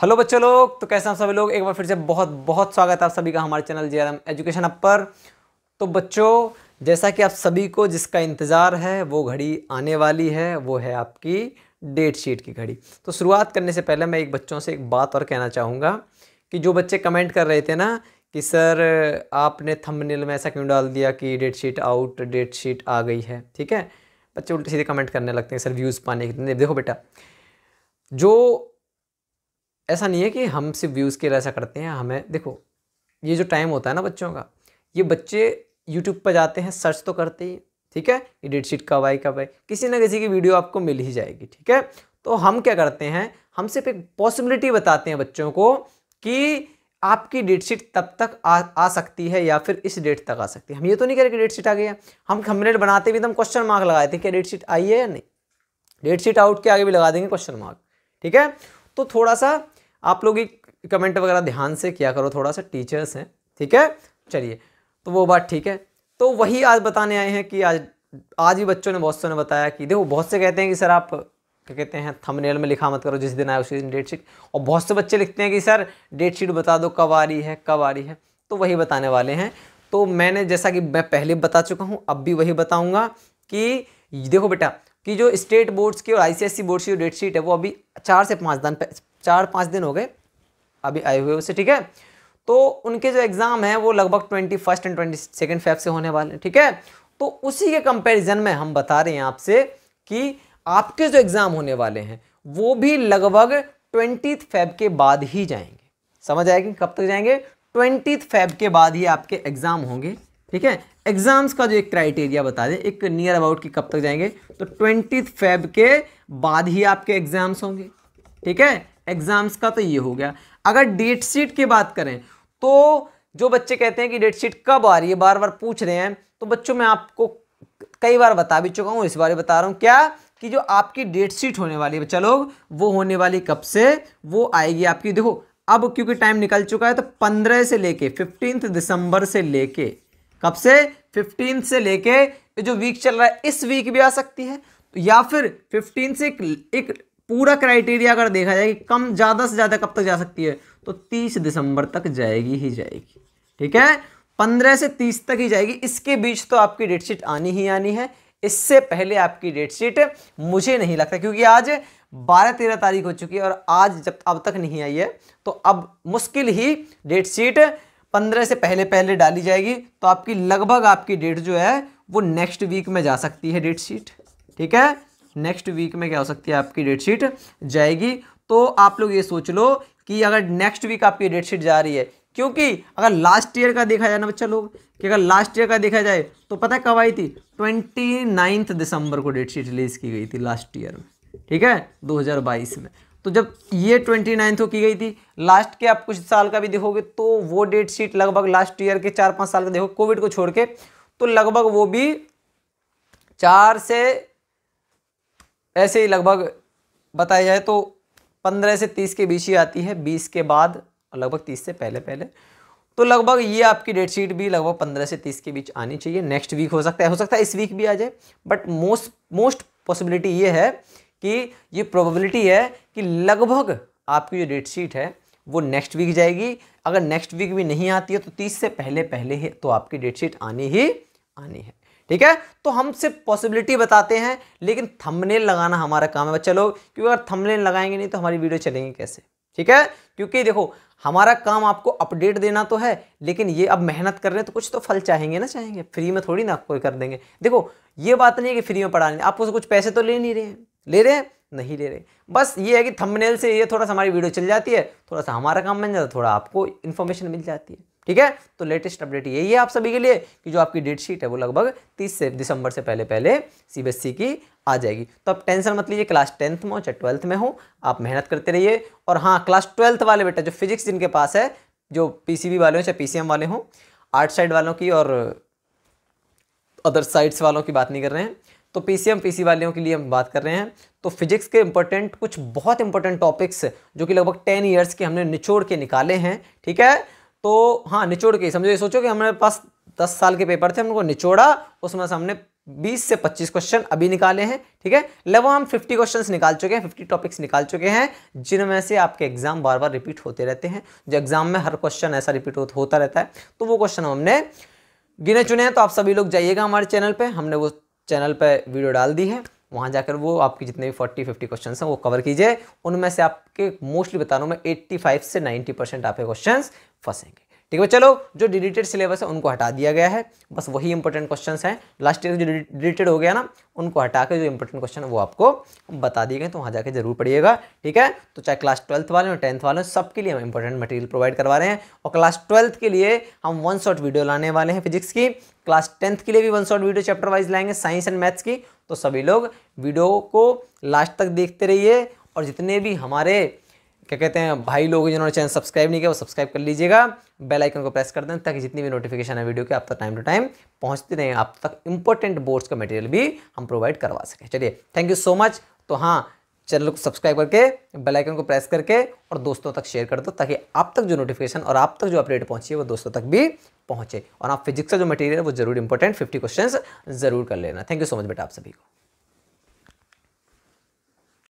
hello बच्चों लोग तो कैसे हैं आप सभी लोग एक बार फिर से बहुत बहुत स्वागत है आप सभी का हमारे चैनल जे एजुकेशन अप पर तो बच्चों जैसा कि आप सभी को जिसका इंतज़ार है वो घड़ी आने वाली है वो है आपकी डेट शीट की घड़ी तो शुरुआत करने से पहले मैं एक बच्चों से एक बात और कहना चाहूँगा कि जो बच्चे कमेंट कर रहे थे ना कि सर आपने थंबनेल में ऐसा क्यों डाल दिया कि date sheet out date sheet आ गई है ठीक है बच्चे उल्टे सीधे कमेंट करने लगते हैं सर व्यूज़ पाने के देखो बेटा जो ऐसा नहीं है कि हम सिर्फ व्यूज़ के लिए ऐसा करते हैं हमें देखो ये जो टाइम होता है ना बच्चों का ये बच्चे यूट्यूब पर जाते हैं सर्च तो करते ही ठीक है ये डेट शीट कब आई कब आई किसी ना किसी की वीडियो आपको मिल ही जाएगी ठीक है तो हम क्या करते हैं हम सिर्फ एक पॉसिबिलिटी बताते हैं बच्चों को कि आपकी डेट शीट तब तक आ, आ सकती है या फिर इस डेट तक आ सकती है हम ये तो नहीं कह रहे कि डेट शीट आ गई है हम थंबनेल बनाते भी तो हम क्वेश्चन मार्क लगाए थे क्या डेट शीट आई है या नहीं डेट शीट आउट के आगे भी लगा देंगे क्वेश्चन मार्क ठीक है तो थोड़ा सा आप लोग एक कमेंट वगैरह ध्यान से किया करो थोड़ा सा टीचर्स हैं ठीक है चलिए तो वो बात ठीक है तो वही आज बताने आए हैं कि आज आज भी बच्चों ने बहुत से ने बताया कि देखो बहुत से कहते हैं कि सर आप क्या कहते हैं थंबनेल में लिखा मत करो जिस दिन आए उसी दिन डेट शीट और बहुत से बच्चे लिखते हैं कि सर डेट शीट बता दो कब आ रही है कब आ रही है तो वही बताने वाले हैं तो मैंने जैसा कि मैं पहले बता चुका हूँ अब भी वही बताऊँगा कि देखो बेटा कि जो स्टेट बोर्ड्स की और आईसीएससी बोर्ड्स की जो डेट शीट है वो अभी चार से पाँच दिन चार पाँच दिन हो गए अभी आए हुए उसे ठीक है तो उनके जो एग्ज़ाम है वो लगभग twenty first and twenty second Feb से होने वाले हैं ठीक है तो उसी के कंपैरिजन में हम बता रहे हैं आपसे कि आपके जो एग्ज़ाम होने वाले हैं वो भी लगभग ट्वेंटी फेब के बाद ही जाएंगे समझ आएगी कब तक जाएंगे ट्वेंटी फेब के बाद ही आपके एग्ज़ाम होंगे ठीक है एग्ज़ाम्स का जो एक क्राइटेरिया बता दें एक नियर अबाउट कि कब तक जाएंगे तो ट्वेंटी फेब के बाद ही आपके एग्ज़ाम्स होंगे ठीक है एग्ज़ाम्स का तो ये हो गया अगर डेट शीट की बात करें तो जो बच्चे कहते हैं कि डेट शीट कब आ रही है बार बार पूछ रहे हैं तो बच्चों मैं आपको कई बार बता भी चुका हूँ इस बारे बता रहा हूँ क्या कि जो आपकी डेट शीट होने वाली है बच्चा लोग वो होने वाली कब से वो आएगी आपकी देखो अब क्योंकि टाइम निकल चुका है तो पंद्रह से लेके फिफ्टींथ दिसंबर से लेके कब से फिफ्टींथ से लेके जो वीक चल रहा है इस वीक भी आ सकती है या फिर फिफ्टीन से एक पूरा क्राइटेरिया अगर देखा जाए कि कम ज़्यादा से ज़्यादा कब तक जा सकती है तो तीस दिसंबर तक जाएगी ही जाएगी ठीक है पंद्रह से तीस तक ही जाएगी इसके बीच तो आपकी डेटशीट आनी ही आनी है इससे पहले आपकी डेटशीट मुझे नहीं लगता क्योंकि आज बारह तेरह तारीख हो चुकी है और आज जब अब तक नहीं आई है तो अब मुश्किल ही डेटशीट पंद्रह से पहले पहले डाली जाएगी तो आपकी लगभग आपकी डेट जो है वो नेक्स्ट वीक में जा सकती है डेटशीट ठीक है नेक्स्ट वीक में क्या हो सकती है आपकी डेट शीट जाएगी तो आप लोग ये सोच लो कि अगर नेक्स्ट वीक आपकी डेटशीट जा रही है क्योंकि अगर लास्ट ईयर का देखा जाए ना बच्चा लोग कि अगर लास्ट ईयर का देखा जाए तो पता है कब आई थी ट्वेंटी नाइन्थ दिसंबर को डेटशीट रिलीज़ की गई थी लास्ट ईयर में ठीक है 2022 में तो जब ये ट्वेंटी नाइन्थ को की गई थी लास्ट के आप कुछ साल का भी देखोगे तो वो डेट शीट लगभग लास्ट ईयर के चार पाँच साल का देखो कोविड को छोड़ के तो लगभग वो भी चार से ऐसे ही लगभग बताया जाए तो पंद्रह से तीस के बीच ही आती है बीस के बाद और लगभग तीस से पहले पहले तो लगभग ये आपकी डेट शीट भी लगभग पंद्रह से तीस के बीच आनी चाहिए नेक्स्ट वीक हो सकता है हो सकता है इस वीक भी आ जाए बट मोस्ट मोस्ट पॉसिबिलिटी ये है कि ये प्रोबेबिलिटी है कि लगभग आपकी जो डेट शीट है वो नेक्स्ट वीक जाएगी अगर नेक्स्ट वीक भी नहीं आती है तो तीस से पहले पहले ही तो आपकी डेट शीट आनी ही आनी है ठीक है तो हम सिर्फ पॉसिबिलिटी बताते हैं लेकिन थंबनेल लगाना हमारा काम है बच्चा लोग क्योंकि अगर थंबनेल लगाएंगे नहीं तो हमारी वीडियो चलेंगे कैसे ठीक है क्योंकि देखो हमारा काम आपको अपडेट देना तो है लेकिन ये अब मेहनत कर रहे हैं तो कुछ तो फल चाहेंगे ना चाहेंगे फ्री में थोड़ी ना कोई कर देंगे देखो ये बात नहीं है कि फ्री में पढ़ा लें आपको कुछ पैसे तो ले नहीं रहे हैं ले रहे हैं नहीं ले रहे बस ये है कि थंबनेल से ये थोड़ा सा हमारी वीडियो चल जाती है थोड़ा सा हमारा काम बन जाता है थोड़ा आपको इन्फॉर्मेशन मिल जाती है ठीक है तो लेटेस्ट अपडेट यही है आप सभी के लिए कि जो आपकी डेट शीट है वो लगभग 30 से दिसंबर से पहले पहले सीबीएसई e की आ जाएगी तो आप टेंशन मत लीजिए क्लास टेंथ में हो चाहे ट्वेल्थ में हो आप मेहनत करते रहिए और हाँ क्लास ट्वेल्थ वाले बेटा जो फिजिक्स जिनके पास है जो पीसीबी वाले हों चाहे पी वाले हों आर्ट साइड वालों की और अदर साइड्स वालों की बात नहीं कर रहे हैं तो पी सी वालों के लिए हम बात कर रहे हैं तो फिजिक्स के इंपॉर्टेंट कुछ बहुत इंपॉर्टेंट टॉपिक्स जो कि लगभग टेन ईयर्स के हमने निचोड़ के निकाले हैं ठीक है तो हाँ निचोड़ के समझो ये सोचो कि हमारे पास दस साल के पेपर थे हमको निचोड़ा उसमें से हमने बीस से पच्चीस क्वेश्चन अभी निकाले हैं ठीक है लगभग हम फिफ्टी क्वेश्चन निकाल चुके हैं फिफ्टी टॉपिक्स निकाल चुके हैं जिनमें से आपके एग्जाम बार बार रिपीट होते रहते हैं जो एग्जाम में हर क्वेश्चन ऐसा रिपीट होता रहता है तो वो क्वेश्चन हमने गिने चुने हैं तो आप सभी लोग जाइएगा हमारे चैनल पर हमने वो चैनल पर वीडियो डाल दी है वहाँ जाकर वो आपकी जितने भी फोर्टी फिफ्टी क्वेश्चन हैं वो कवर कीजिए उनमें से आपके मोस्टली बता रहा हूँ मैं एट्टी फाइव से नाइन्टी परसेंट आपके क्वेश्चन फंसेंगे ठीक है चलो जो डिलीटेड सिलेबस है उनको हटा दिया गया है बस वही इंपॉर्टेंट क्वेश्चन हैं लास्ट ईयर जो डिलीटेड हो गया ना उनको हटा के जो इंपॉर्टेंट क्वेश्चन है वो आपको बता दिए गए तो वहाँ जाके जरूर पढ़िएगा ठीक है तो चाहे क्लास ट्वेल्थ वाले और टेंथ वाले सबके लिए हम इंपॉर्टेंट मटेरियल प्रोवाइड करवा रहे हैं और क्लास ट्वेल्थ के लिए हम वन शॉट वीडियो लाने वाले हैं फिजिक्स की क्लास टेंथ के लिए भी one shot video chapter wise लाएंगे साइंस एंड मैथ्स की तो सभी लोग वीडियो को लास्ट तक देखते रहिए और जितने भी हमारे क्या कहते हैं भाई लोग जिन्होंने चैनल सब्सक्राइब नहीं किया वो सब्सक्राइब कर लीजिएगा बेल आइकन को प्रेस कर दें ताकि जितनी भी नोटिफिकेशन है वीडियो के आप तक टाइम टू टाइम पहुंचते रहें आप तक इंपॉर्टेंट बोर्ड्स का मटेरियल भी हम प्रोवाइड करवा सकें चलिए थैंक यू सो मच तो हाँ चैनल को सब्सक्राइब करके बेल आइकन को प्रेस करके और दोस्तों तक शेयर कर दो ताकि आप तक जो नोटिफिकेशन और आप तक जो अपडेट पहुंची है वो दोस्तों तक भी पहुंचे और आप फिजिक्स का जो मटेरियल है वो जरूर इंपॉर्टेंट फिफ्टी क्वेश्चंस जरूर कर लेना थैंक यू सो मच बेटा आप सभी को